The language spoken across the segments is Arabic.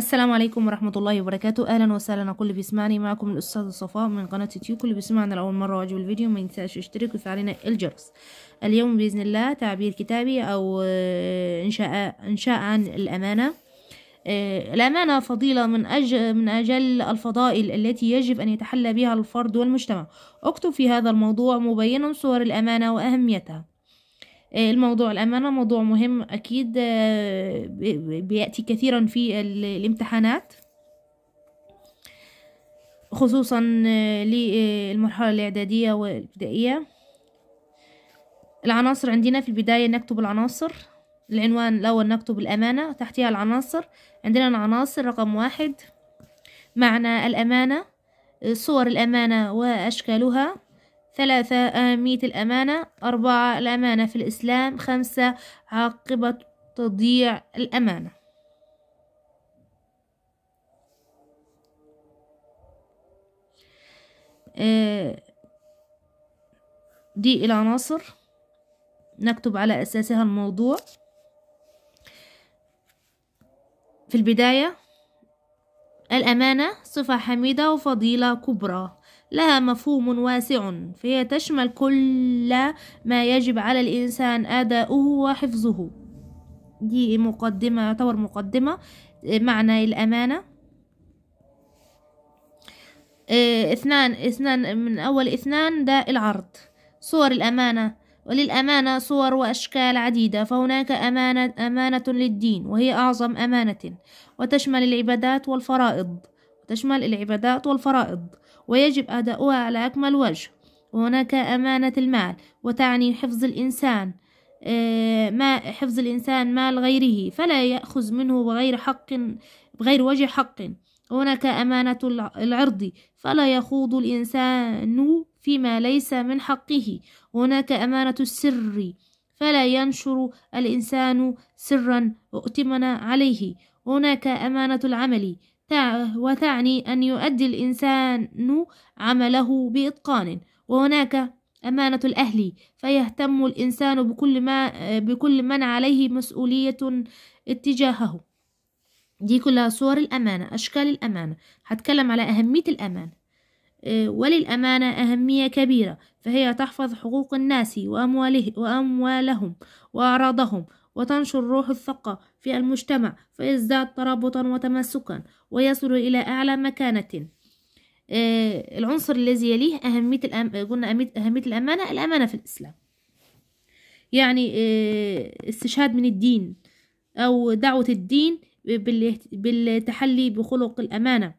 السلام عليكم ورحمة الله وبركاته أهلا وسهلا كل بيسمعني معكم الأستاذ صفاء من قناة يوتيوب كل بيسمعنا لأول مرة وعجب الفيديو ما ينساش يشترك ويفعلنا الجرس اليوم بإذن الله تعبير كتابي أو آه، إنشاء, إنشاء عن الأمانة آه، الأمانة فضيلة من أجل, من أجل الفضائل التي يجب أن يتحلى بها الفرد والمجتمع أكتب في هذا الموضوع مبينا صور الأمانة وأهميتها الموضوع الأمانة موضوع مهم أكيد آه، بيأتي كثيرا في الامتحانات خصوصا آه، للمرحلة الإعدادية والابتدائية العناصر عندنا في البداية نكتب العناصر العنوان الأول نكتب الأمانة تحتها العناصر عندنا العناصر رقم واحد معنى الأمانة صور الأمانة وأشكالها ثلاثة أهمية الأمانة أربعة الأمانة في الإسلام خمسة عاقبة تضييع الأمانة آه، دي العناصر نكتب على أساسها الموضوع في البداية الأمانة صفة حميدة وفضيلة كبرى لها مفهوم واسع فهي تشمل كل ما يجب على الإنسان أداؤه وحفظه دي مقدمة يعتبر مقدمة معنى الأمانة آه، اثنان اثنان من أول اثنان ده العرض صور الأمانة وللأمانة صور وأشكال عديدة فهناك أمانة, أمانة للدين وهي أعظم أمانة وتشمل العبادات والفرائض تشمل العبادات والفرائض ويجب أداؤها على أكمل وجه وهناك أمانة المال وتعني حفظ الإنسان آه، ما حفظ الإنسان مال غيره فلا يأخذ منه بغير حق بغير وجه حق هناك أمانة العرض فلا يخوض الإنسان فيما ليس من حقه هناك أمانة السر فلا ينشر الإنسان سرا اؤتمن عليه هناك أمانة العمل وتعني أن يؤدي الإنسان عمله بإتقان وهناك أمانة الأهل فيهتم الإنسان بكل, ما بكل من عليه مسؤولية اتجاهه دي كلها صور الأمانة أشكال الأمانة هتكلم على أهمية الأمانة وللأمانة أهمية كبيرة فهي تحفظ حقوق الناس وأمواله وأموالهم وأعراضهم وتنشر روح الثقة في المجتمع فيزداد ترابطا وتماسكا ويصل إلى أعلى مكانة آه، العنصر الذي يليه أهمية الأم... قلنا أهمية الأمانة الأمانة في الإسلام يعني آه، استشهاد من الدين أو دعوة الدين بالتحلي بخلق الأمانة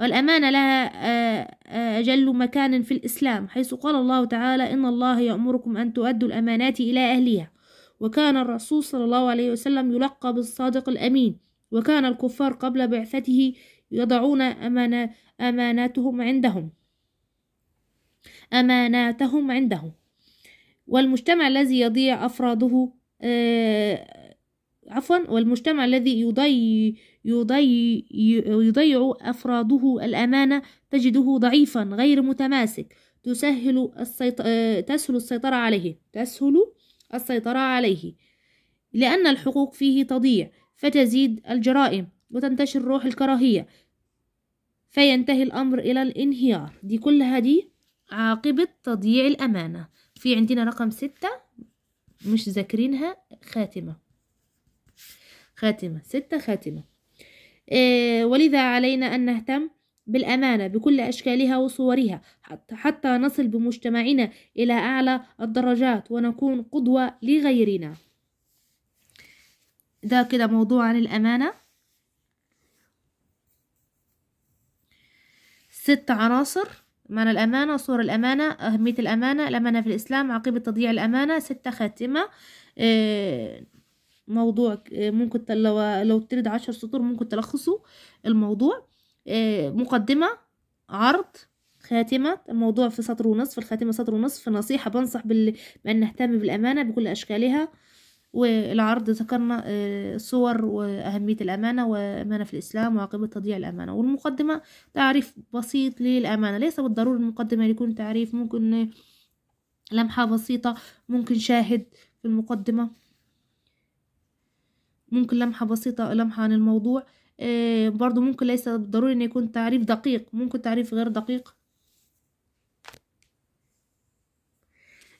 والأمانة لها آه، أجل مكان في الإسلام حيث قال الله تعالى إن الله يأمركم أن تؤدوا الأمانات إلى أهلها وكان الرسول صلى الله عليه وسلم يلقب بالصادق الأمين وكان الكفار قبل بعثته يضعون أمانة أماناتهم عندهم أماناتهم عندهم والمجتمع الذي يضيع أفراده آه عفوا والمجتمع الذي يضيع يضيع يضيع أفراده الأمانة تجده ضعيفا غير متماسك تسهل السيطرة آه، تسهل السيطرة عليه تسهل السيطرة عليه لأن الحقوق فيه تضيع فتزيد الجرائم وتنتشر روح الكراهية فينتهي الأمر إلى الانهيار دي كلها دي عاقبة تضييع الأمانة في عندنا رقم ستة مش ذاكرينها خاتمة خاتمة ستة خاتمة آه، ولذا علينا أن نهتم بالأمانة بكل أشكالها وصورها حتى نصل بمجتمعنا إلى أعلى الدرجات ونكون قدوة لغيرنا ده كده موضوع عن الأمانة ست عناصر معنى الأمانة صور الأمانة أهمية الأمانة الأمانة في الإسلام عقيبة تضييع الأمانة ستة خاتمة آه، موضوع آه، ممكن لو لو ترد عشر سطور ممكن تلخصوا الموضوع آه، مقدمة عرض خاتمة الموضوع في سطر ونصف الخاتمة سطر ونصف نصيحة بنصح بال... بأن نهتم بالأمانة بكل أشكالها والعرض ذكرنا آه، صور وأهمية الأمانة وأمانة في الإسلام وعاقبة تضييع الأمانة والمقدمة تعريف بسيط للأمانة ليس بالضرورة المقدمة يكون تعريف ممكن لمحة بسيطة ممكن شاهد في المقدمة ممكن لمحة بسيطة لمحة عن الموضوع آه، برضو ممكن ليس بالضروري ان يكون تعريف دقيق ممكن تعريف غير دقيق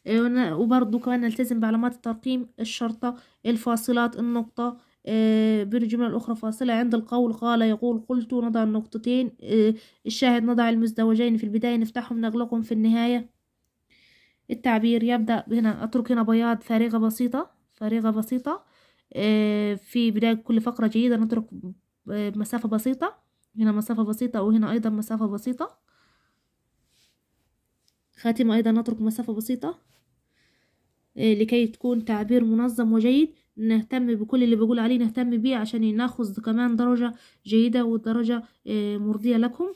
آه، وبرضو كمان نلتزم بعلامات الترقيم الشرطة الفاصلات النقطة آه، بين الجمل الأخرى فاصلة عند القول قال يقول قلت نضع النقطتين الشاهد نضع المزدوجين في البداية نفتحهم نغلقهم في النهاية التعبير يبدأ هنا أترك هنا بياض فارغة بسيطة فارغة بسيطة في بداية كل فقرة جيدة نترك مسافة بسيطة هنا مسافة بسيطة وهنا أيضا مسافة بسيطة خاتمة أيضا نترك مسافة بسيطة إيه، لكي تكون تعبير منظم وجيد نهتم بكل اللي بقول عليه نهتم بيه عشان ناخذ كمان درجة جيدة ودرجة إيه، مرضية لكم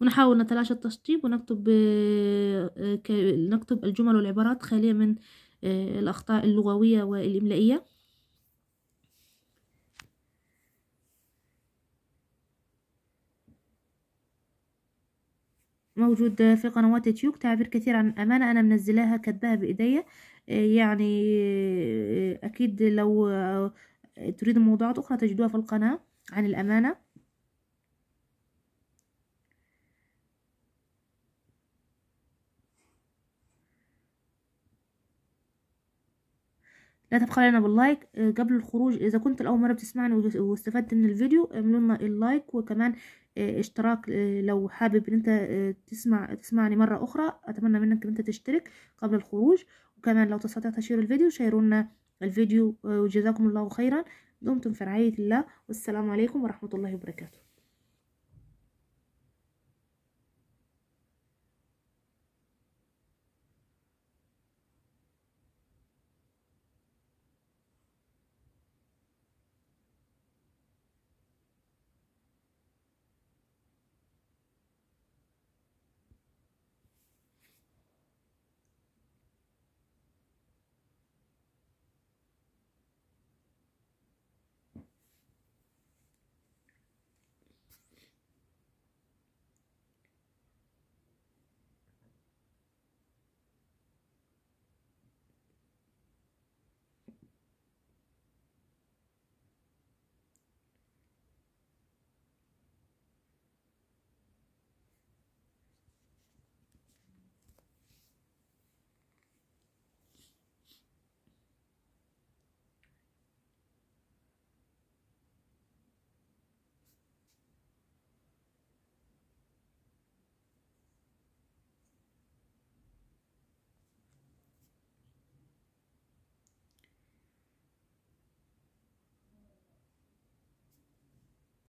ونحاول نتلاشى التشطيب ونكتب إيه، نكتب الجمل والعبارات خالية من الأخطاء اللغوية والإملائية موجود في قنوات يوتيوب تعبير كثير عن الأمانة أنا منزلاها كتبها بإيديا يعني أكيد لو تريد موضوعات أخرى تجدوها في القناة عن الأمانة لا تبخل علينا باللايك آه، قبل الخروج اذا كنت الاول مره بتسمعني واستفدت من الفيديو اعملوا لنا اللايك وكمان آه، اشتراك آه، لو حابب ان انت تسمع تسمعني مره اخرى اتمنى منك ان انت تشترك قبل الخروج وكمان لو تستطيع تشير الفيديو شيرونا الفيديو وجزاكم الله خيرا دمتم في رعايه الله والسلام عليكم ورحمه الله وبركاته